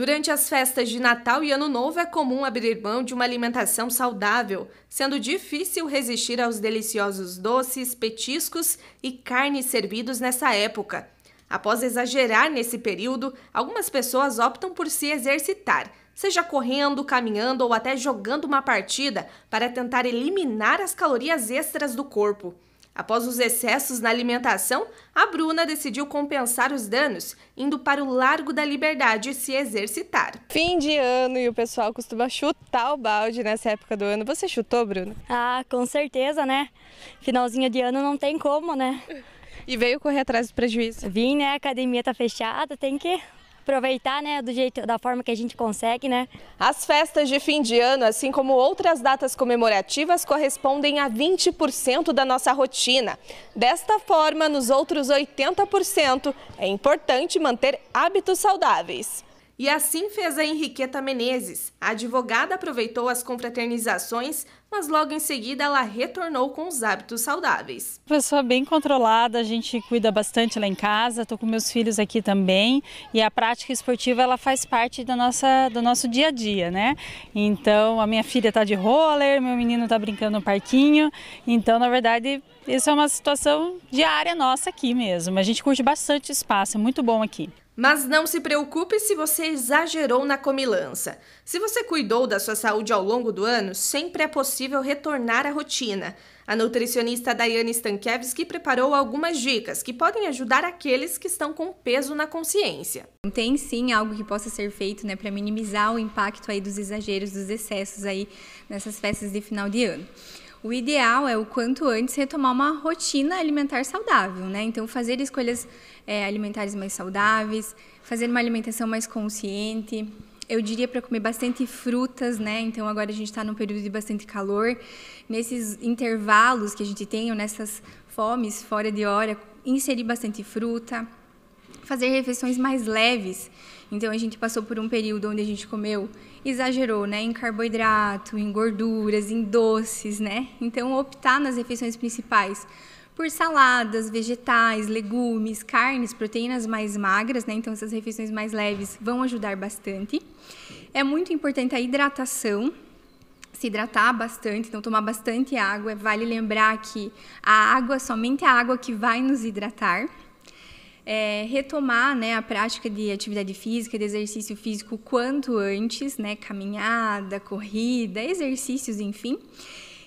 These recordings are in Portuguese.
Durante as festas de Natal e Ano Novo é comum abrir mão de uma alimentação saudável, sendo difícil resistir aos deliciosos doces, petiscos e carnes servidos nessa época. Após exagerar nesse período, algumas pessoas optam por se exercitar, seja correndo, caminhando ou até jogando uma partida para tentar eliminar as calorias extras do corpo. Após os excessos na alimentação, a Bruna decidiu compensar os danos, indo para o Largo da Liberdade se exercitar. Fim de ano e o pessoal costuma chutar o balde nessa época do ano. Você chutou, Bruna? Ah, com certeza, né? Finalzinho de ano não tem como, né? E veio correr atrás do prejuízo. Vim, né? A academia tá fechada, tem que aproveitar, né, do jeito, da forma que a gente consegue, né? As festas de fim de ano, assim como outras datas comemorativas, correspondem a 20% da nossa rotina. Desta forma, nos outros 80%, é importante manter hábitos saudáveis. E assim fez a Henriqueta Menezes. A advogada aproveitou as confraternizações, mas logo em seguida ela retornou com os hábitos saudáveis. Pessoa bem controlada, a gente cuida bastante lá em casa, estou com meus filhos aqui também, e a prática esportiva ela faz parte da nossa, do nosso dia a dia, né? Então, a minha filha está de roller, meu menino está brincando no parquinho, então, na verdade, isso é uma situação diária nossa aqui mesmo. A gente curte bastante espaço, é muito bom aqui. Mas não se preocupe se você exagerou na comilança. Se você cuidou da sua saúde ao longo do ano, sempre é possível retornar à rotina. A nutricionista Daiane Stankiewicz preparou algumas dicas que podem ajudar aqueles que estão com peso na consciência. Tem sim algo que possa ser feito, né, para minimizar o impacto aí dos exageros, dos excessos aí nessas festas de final de ano o ideal é o quanto antes retomar uma rotina alimentar saudável, né? Então, fazer escolhas é, alimentares mais saudáveis, fazer uma alimentação mais consciente. Eu diria para comer bastante frutas, né? Então, agora a gente está num período de bastante calor. Nesses intervalos que a gente tem, ou nessas fomes fora de hora, inserir bastante fruta fazer refeições mais leves. Então a gente passou por um período onde a gente comeu, exagerou, né, em carboidrato, em gorduras, em doces, né? Então optar nas refeições principais por saladas, vegetais, legumes, carnes, proteínas mais magras, né? Então essas refeições mais leves vão ajudar bastante. É muito importante a hidratação, se hidratar bastante, então tomar bastante água. Vale lembrar que a água, somente a água que vai nos hidratar é, retomar né, a prática de atividade física, de exercício físico quanto antes, né, caminhada, corrida, exercícios, enfim.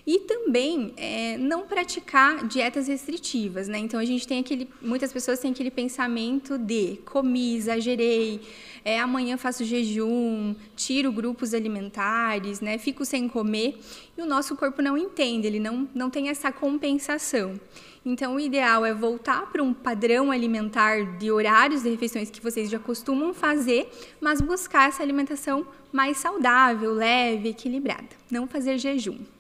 E também é, não praticar dietas restritivas, né? Então a gente tem aquele, muitas pessoas têm aquele pensamento de comi, exagerei, é, amanhã faço jejum, tiro grupos alimentares, né? Fico sem comer e o nosso corpo não entende, ele não, não tem essa compensação. Então, o ideal é voltar para um padrão alimentar de horários de refeições que vocês já costumam fazer, mas buscar essa alimentação mais saudável, leve, equilibrada. Não fazer jejum.